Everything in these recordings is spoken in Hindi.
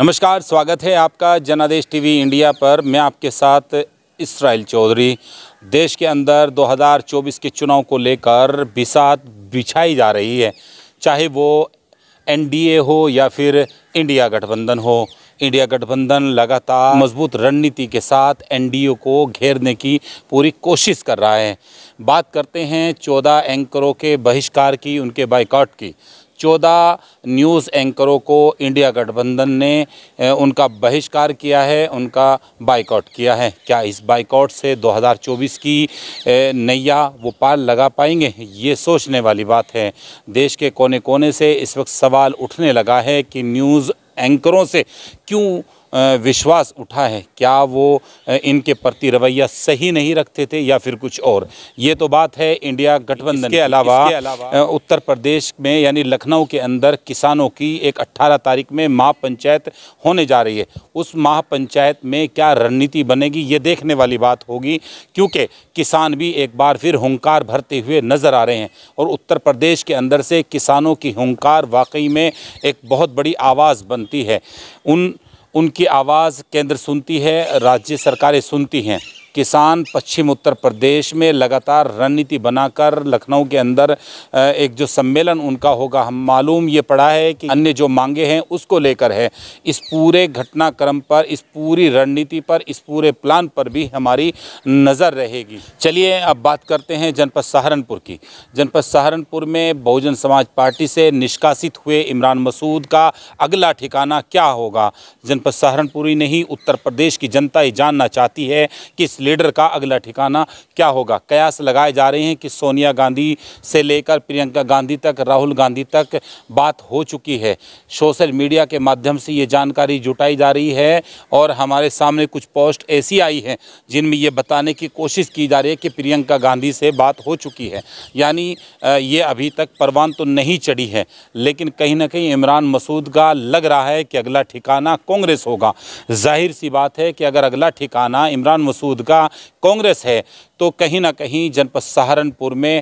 नमस्कार स्वागत है आपका जनादेश टीवी इंडिया पर मैं आपके साथ इसराइल चौधरी देश के अंदर 2024 के चुनाव को लेकर बिसात बिछाई जा रही है चाहे वो एनडीए हो या फिर इंडिया गठबंधन हो इंडिया गठबंधन लगातार मजबूत रणनीति के साथ एनडीए को घेरने की पूरी कोशिश कर रहा है बात करते हैं चौदह एंकरों के बहिष्कार की उनके बाइकआउट की चौदह न्यूज़ एंकरों को इंडिया गठबंधन ने उनका बहिष्कार किया है उनका बाइकआउट किया है क्या इस बाइकआउट से 2024 की नैया वो पार लगा पाएंगे ये सोचने वाली बात है देश के कोने कोने से इस वक्त सवाल उठने लगा है कि न्यूज़ एंकरों से क्यों विश्वास उठा है क्या वो इनके प्रति रवैया सही नहीं रखते थे या फिर कुछ और ये तो बात है इंडिया गठबंधन के अलावा, उत्तर प्रदेश में यानी लखनऊ के अंदर किसानों की एक 18 तारीख में महापंचायत होने जा रही है उस महापंचायत में क्या रणनीति बनेगी ये देखने वाली बात होगी क्योंकि किसान भी एक बार फिर हंकार भरते हुए नज़र आ रहे हैं और उत्तर प्रदेश के अंदर से किसानों की हंकार वाकई में एक बहुत बड़ी आवाज़ बनती है उन उनकी आवाज़ केंद्र सुनती है राज्य सरकारें सुनती हैं किसान पश्चिम उत्तर प्रदेश में लगातार रणनीति बनाकर लखनऊ के अंदर एक जो सम्मेलन उनका होगा हम मालूम ये पड़ा है कि अन्य जो मांगे हैं उसको लेकर है इस पूरे घटनाक्रम पर इस पूरी रणनीति पर इस पूरे प्लान पर भी हमारी नज़र रहेगी चलिए अब बात करते हैं जनपद सहारनपुर की जनपद सहारनपुर में बहुजन समाज पार्टी से निष्कासित हुए इमरान मसूद का अगला ठिकाना क्या होगा जनपद सहारनपुर ही नहीं उत्तर प्रदेश की जनता ये जानना चाहती है कि इस लीडर का अगला ठिकाना क्या होगा कयास लगाए जा रहे हैं कि सोनिया गांधी से लेकर प्रियंका गांधी तक राहुल गांधी तक बात हो चुकी है सोशल मीडिया के माध्यम से ये जानकारी जुटाई जा रही है और हमारे सामने कुछ पोस्ट ऐसी आई हैं जिनमें ये बताने की कोशिश की जा रही है कि प्रियंका गांधी से बात हो चुकी है यानी ये अभी तक परवान तो नहीं चढ़ी है लेकिन कहीं ना कहीं इमरान मसूद का लग रहा है कि अगला ठिकाना कांग्रेस होगा जाहिर सी बात है कि अगर अगला ठिकाना इमरान मसूद का का कांग्रेस है तो कहीं ना कहीं जनपद सहारनपुर में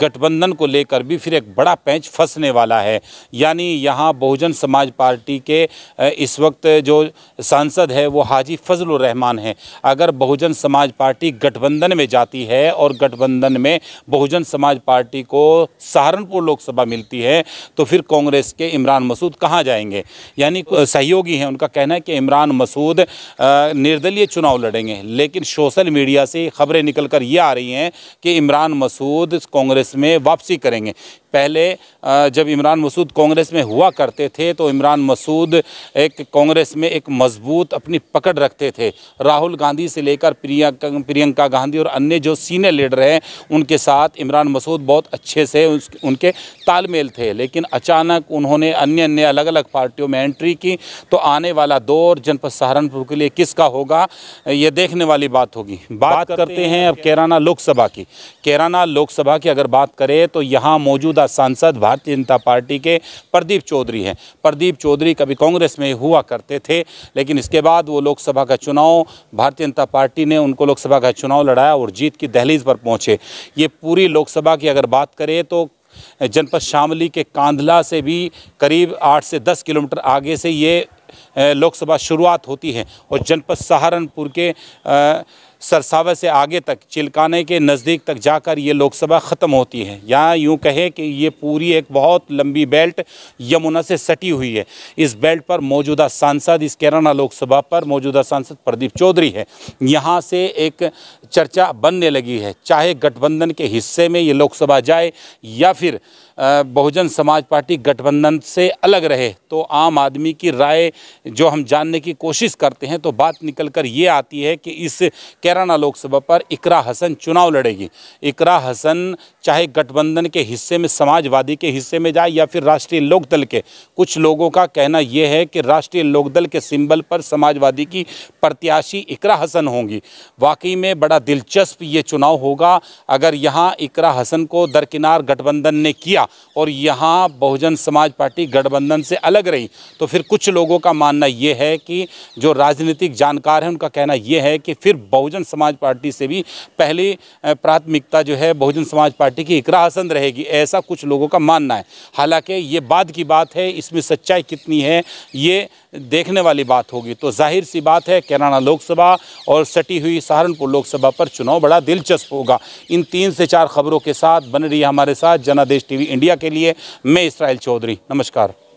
गठबंधन को लेकर भी फिर एक बड़ा पैंच फंसने वाला है यानी यहाँ बहुजन समाज पार्टी के इस वक्त जो सांसद है वो हाजी फजल रहमान है अगर बहुजन समाज पार्टी गठबंधन में जाती है और गठबंधन में बहुजन समाज पार्टी को सहारनपुर लोकसभा मिलती है तो फिर कांग्रेस के इमरान मसूद कहाँ जाएंगे यानी सहयोगी हैं उनका कहना है कि इमरान मसूद निर्दलीय चुनाव लड़ेंगे लेकिन सोशल मीडिया से खबरें निकल निकलकर ये आ रही हैं कि इमरान मसूद कांग्रेस में वापसी करेंगे पहले जब इमरान मसूद कांग्रेस में हुआ करते थे तो इमरान मसूद एक कांग्रेस में एक मजबूत अपनी पकड़ रखते थे राहुल गांधी से लेकर प्रियंका प्रियंका गांधी और अन्य जो सीनियर लीडर हैं उनके साथ इमरान मसूद बहुत अच्छे से उनके तालमेल थे लेकिन अचानक उन्होंने अन्य अन्य अलग अलग पार्टियों में एंट्री की तो आने वाला दौर जनपद सहारनपुर के लिए किसका होगा ये देखने वाली बात होगी बात, करते हैं अब केराना लोकसभा की केराना लोकसभा की अगर बात करें तो यहाँ मौजूदा सांसद भारतीय जनता पार्टी के प्रदीप चौधरी हैं प्रदीप चौधरी कभी कांग्रेस में हुआ करते थे लेकिन इसके बाद वो लोकसभा का चुनाव भारतीय जनता पार्टी ने उनको लोकसभा का चुनाव लड़ाया और जीत की दहलीज पर पहुँचे ये पूरी लोकसभा की अगर बात करें तो जनपद शामली के कांधला से भी करीब आठ से दस किलोमीटर आगे से ये लोकसभा शुरुआत होती है और जनपद सहारनपुर के आ, सरसावे से आगे तक चिलकाने के नज़दीक तक जाकर ये लोकसभा ख़त्म होती है यहाँ यूँ कहे कि ये पूरी एक बहुत लंबी बेल्ट यमुना से सटी हुई है इस बेल्ट पर मौजूदा सांसद इस केराना लोकसभा पर मौजूदा सांसद प्रदीप चौधरी है यहाँ से एक चर्चा बनने लगी है चाहे गठबंधन के हिस्से में ये लोकसभा जाए या फिर बहुजन समाज पार्टी गठबंधन से अलग रहे तो आम आदमी की राय जो हम जानने की कोशिश करते हैं तो बात निकल कर ये आती है कि इस कैराना लोकसभा पर इकरा हसन चुनाव लड़ेगी इकरा हसन चाहे गठबंधन के हिस्से में समाजवादी के हिस्से में जाए या फिर राष्ट्रीय लोकदल के कुछ लोगों का कहना यह है कि राष्ट्रीय लोकदल के सिंबल पर समाजवादी की प्रत्याशी इकरा हसन होंगी वाकई में बड़ा दिलचस्प ये चुनाव होगा अगर यहाँ इकरा हसन को दरकिनार गठबंधन ने किया और यहाँ बहुजन समाज पार्टी गठबंधन से अलग रही तो फिर कुछ लोगों का मानना ये है कि जो राजनीतिक जानकार हैं उनका कहना ये है कि फिर बहुजन समाज पार्टी से भी पहली प्राथमिकता जो है बहुजन समाज पार्टी की इकरासंद रहेगी ऐसा कुछ लोगों का मानना है हालांकि ये बाद की बात है इसमें सच्चाई कितनी है ये देखने वाली बात होगी तो जाहिर सी बात है कैराना लोकसभा और सटी हुई सहारनपुर लोकसभा पर चुनाव बड़ा दिलचस्प होगा इन तीन से चार खबरों के साथ बन रही है हमारे साथ जनादेश टीवी इंडिया के लिए मैं इसराइल चौधरी नमस्कार